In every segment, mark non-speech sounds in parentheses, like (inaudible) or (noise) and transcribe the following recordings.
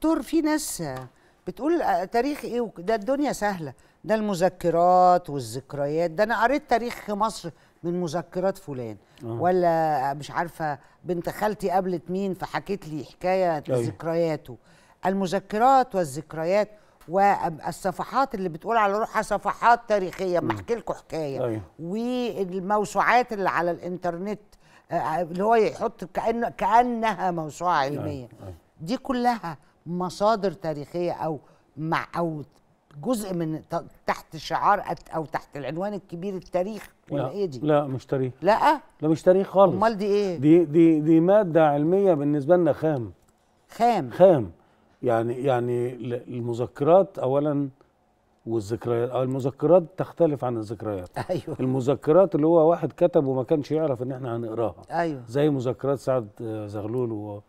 دكتور في ناس بتقول تاريخ ايه ده الدنيا سهله ده المذكرات والذكريات ده انا قريت تاريخ مصر من مذكرات فلان أوه. ولا مش عارفه بنت خالتي قابلت مين فحكت لي حكايه أيوه. ذكرياته المذكرات والذكريات والصفحات اللي بتقول على روحها صفحات تاريخيه بحكي لكم حكايه أيه. والموسوعات اللي على الانترنت آه، آه، اللي هو يحط كأن كانها موسوعه أيوه، علميه أيه. دي كلها مصادر تاريخيه او مع او جزء من تحت شعار او تحت العنوان الكبير التاريخ ولا لا ايه دي؟ لا مش تاريخ لا لا مش تاريخ خالص امال دي ايه؟ دي دي دي ماده علميه بالنسبه لنا خام خام خام يعني يعني المذكرات اولا والذكريات او المذكرات تختلف عن الذكريات (laughs) ايوه المذكرات اللي هو واحد كتب وما كانش يعرف ان احنا هنقراها ايوه زي مذكرات سعد آه، زغلول و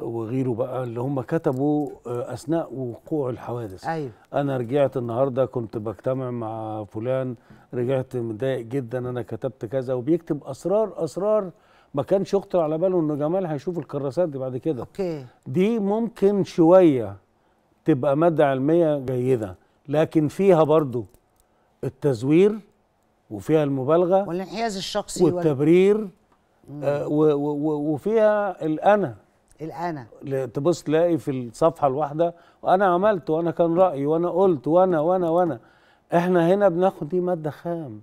وغيره بقى اللي هم كتبوا آه، اثناء وقوع الحوادث أيوة. انا رجعت النهارده كنت بجتمع مع فلان رجعت متضايق جدا انا كتبت كذا وبيكتب اسرار اسرار ما كانش يخطر على باله ان جمال هيشوف الكراسات دي بعد كده أوكي. دي ممكن شويه تبقى ماده علميه جيده لكن فيها برضو التزوير وفيها المبالغه والانحياز الشخصي والتبرير آه وفيها الانا الانا تبص تلاقي في الصفحه الواحده وانا عملت وانا كان رايي وانا قلت وانا وانا وانا احنا هنا بناخد دي ماده خام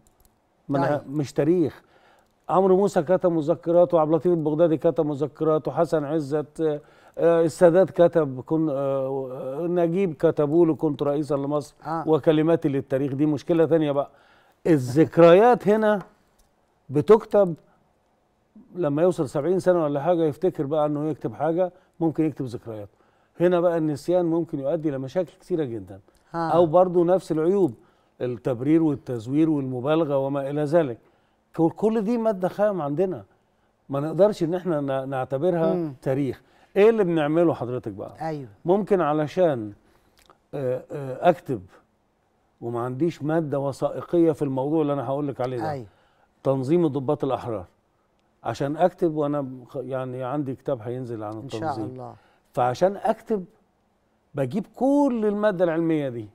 طيب. مش تاريخ عمرو موسى كتب مذكراته وعبد اللطيف البغدادي كتب مذكراته حسن عزت آه، آه، السادات كتب كن آه، نجيب كتبوا له كنت رئيسا لمصر آه. وكلماتي للتاريخ دي مشكله ثانيه بقى الذكريات هنا بتكتب لما يوصل 70 سنه ولا حاجه يفتكر بقى انه يكتب حاجه ممكن يكتب ذكريات هنا بقى النسيان ممكن يؤدي لمشاكل كثيره جدا ها. او برضه نفس العيوب التبرير والتزوير والمبالغه وما الى ذلك كل دي ماده خام عندنا ما نقدرش ان احنا نعتبرها م. تاريخ ايه اللي بنعمله حضرتك بقى ايوه ممكن علشان آه، آه، اكتب وما عنديش ماده وثائقيه في الموضوع اللي انا هقول لك عليه ده أيوه. تنظيم الضباط الاحرار عشان اكتب وانا يعني عندي كتاب هينزل عن التنظيم ان شاء الله فعشان اكتب بجيب كل الماده العلميه دي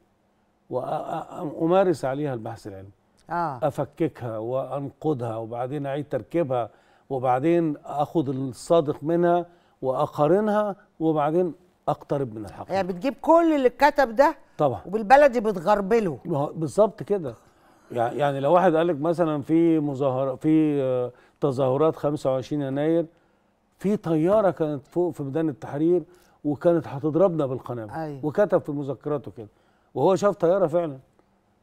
وامارس عليها البحث العلمي آه. افككها وانقدها وبعدين اعيد تركيبها وبعدين اخذ الصادق منها واقارنها وبعدين اقترب من الحقيقه يعني بتجيب كل اللي اتكتب ده طبعا وبالبلدي بتغربله بالظبط كده يعني لو واحد قال لك مثلا في مظاهره في تظاهرات 25 يناير في طياره كانت فوق في ميدان التحرير وكانت هتضربنا بالقنابل أيوة. وكتب في مذكراته كده وهو شاف طياره فعلا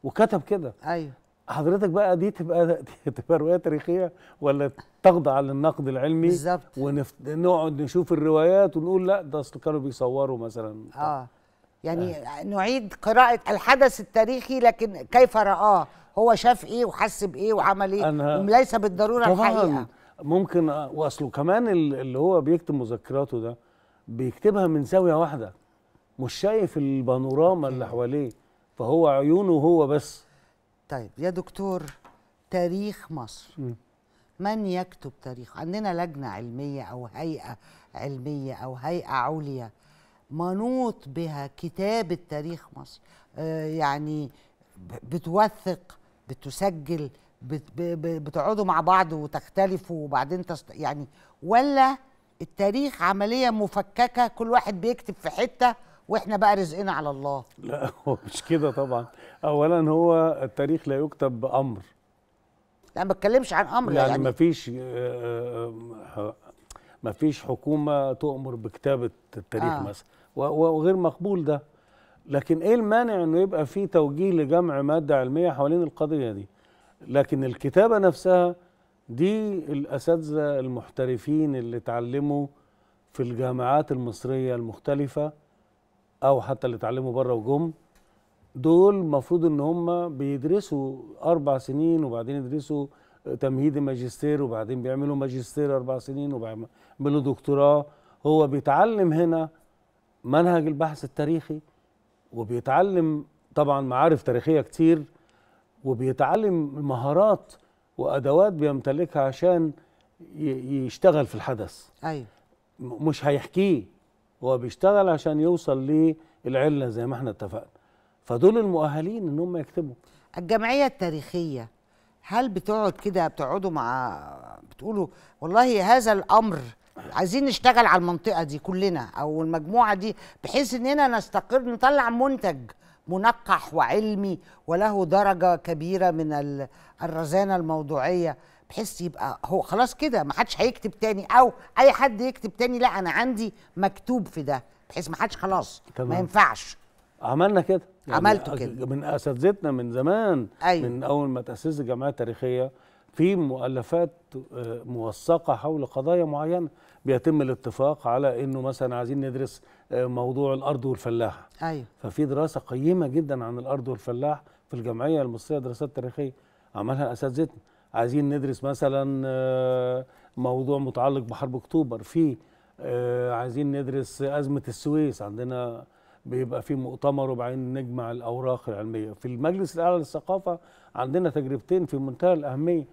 وكتب كده ايوه حضرتك بقى دي تبقى (laughs) تبقى روايه تاريخيه ولا تخضع للنقد العلمي بالظبط ونقعد نشوف الروايات ونقول لا ده اصل كانوا بيصوروا مثلا اه يعني آه. نعيد قراءة الحدث التاريخي لكن كيف رآه هو شاف ايه وحس بايه وعمل ايه وليس بالضرورة الحقيقة ممكن واصله كمان اللي هو بيكتب مذكراته ده بيكتبها من زاوية واحدة مش شايف البانوراما اللي حواليه فهو عيونه هو بس طيب يا دكتور تاريخ مصر م. من يكتب تاريخ عندنا لجنة علمية أو هيئة علمية أو هيئة عليا منوط بها كتابة تاريخ مصر آه، يعني بتوثق بتسجل بتقعدوا مع بعض وتختلفوا وبعدين تست... يعني ولا التاريخ عمليه مفككه كل واحد بيكتب في حته واحنا بقى رزقنا على الله لا (laughs) هو مش كده طبعا اولا هو التاريخ لا يكتب بامر لا ما بتكلمش عن امر يعني, يعني مفيش ما فيش حكومه تؤمر بكتابه التاريخ آه. مثلا وغير مقبول ده لكن ايه المانع انه يبقى في توجيه لجمع ماده علميه حوالين القضيه دي لكن الكتابه نفسها دي الاساتذه المحترفين اللي اتعلموا في الجامعات المصريه المختلفه او حتى اللي اتعلموا بره وجم دول المفروض ان هم بيدرسوا اربع سنين وبعدين يدرسوا تمهيدي ماجستير وبعدين بيعملوا ماجستير اربع سنين وبيعملوا دكتوراه هو بيتعلم هنا منهج البحث التاريخي وبيتعلم طبعا معارف تاريخيه كتير وبيتعلم مهارات وادوات بيمتلكها عشان يشتغل في الحدث ايوه مش هيحكيه هو بيشتغل عشان يوصل للعله زي ما احنا اتفقنا فدول المؤهلين ان هم يكتبوا الجمعيه التاريخيه هل بتقعد كده بتقعدوا مع بتقولوا والله هذا الامر عايزين نشتغل على المنطقه دي كلنا او المجموعه دي بحيث اننا نستقر نطلع منتج منقح وعلمي وله درجه كبيره من الرزانه الموضوعيه بحيث يبقى هو خلاص كده ما حدش هيكتب تاني او اي حد يكتب تاني لا انا عندي مكتوب في ده بحيث ما حدش خلاص ما ينفعش عملنا كده يعني عملته كده من اساتذتنا من زمان أيوة. من اول ما تاسست الجمعيه التاريخيه في مؤلفات آه، موثقه حول قضايا معينه بيتم الاتفاق على انه مثلا عايزين ندرس آه، موضوع الارض والفلاح ايوه ففي دراسه قيمه جدا عن الارض والفلاح في الجمعيه المصريه للدراسات التاريخيه عملها اساتذتنا عايزين ندرس مثلا آه، موضوع متعلق بحرب اكتوبر في عايزين ندرس ازمه السويس عندنا بيبقى في مؤتمر وبعدين نجمع الاوراق العلميه في المجلس الاعلى للثقافه عندنا تجربتين في منتهى الاهميه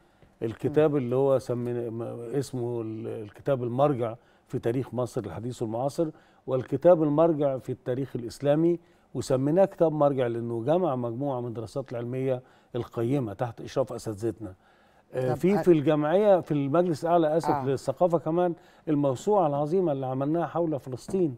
الكتاب اللي هو سمينا اسمه الكتاب المرجع في تاريخ مصر الحديث والمعاصر والكتاب المرجع في التاريخ الاسلامي وسميناه كتاب مرجع لانه جمع مجموعه من الدراسات العلميه القيمه تحت اشراف اساتذتنا آه، في في الجمعيه في المجلس الاعلى اسف آه. للثقافه كمان الموسوعه العظيمه اللي عملناها حول فلسطين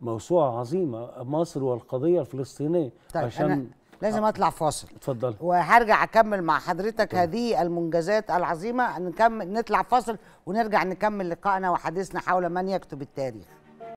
موسوعة عظيمة مصر والقضية الفلسطينية طيب عشان أنا لازم آه، اطلع فاصل اتفضل وهرجع اكمل مع حضرتك طيب. هذه المنجزات العظيمه نكمل نطلع فاصل ونرجع نكمل لقائنا وحديثنا حول من يكتب التاريخ